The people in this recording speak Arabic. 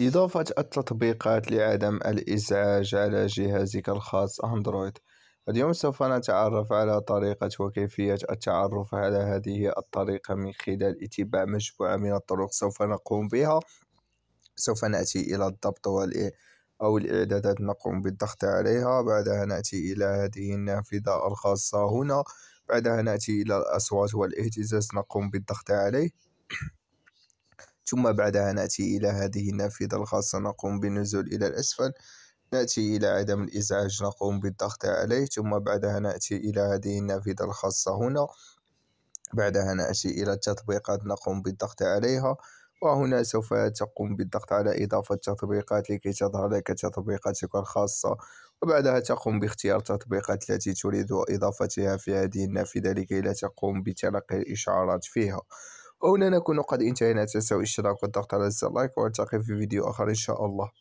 إضافة التطبيقات لعدم الإزعاج على جهازك الخاص أندرويد اليوم سوف نتعرف على طريقة وكيفية التعرف على هذه الطريقة من خلال اتباع مجموعة من الطرق سوف نقوم بها سوف نأتي إلى الضبط أو الإعدادات نقوم بالضغط عليها بعدها نأتي إلى هذه النافذة الخاصة هنا بعدها نأتي إلى الأصوات والاهتزاز نقوم بالضغط عليه ثم بعدها نأتي إلى هذه النافذة الخاصة نقوم بالنزول إلى الأسفل نأتي إلى عدم الإزعاج نقوم بالضغط عليه ثم بعدها نأتي إلى هذه النافذة الخاصة هنا بعدها نأتي إلى التطبيقات نقوم بالضغط عليها وهنا سوف تقوم بالضغط على إضافة تطبيقات لكي تظهر لك تطبيقاتك الخاصة وبعدها تقوم باختيار التطبيقات التي تريد إضافتها في هذه النافذة لكي لا تقوم بتلقي الإشعارات فيها وهنا نكون قد انتهينا لا تنسوا الاشتراك والضغط على زر اللايك والتقي في فيديو آخر إن شاء الله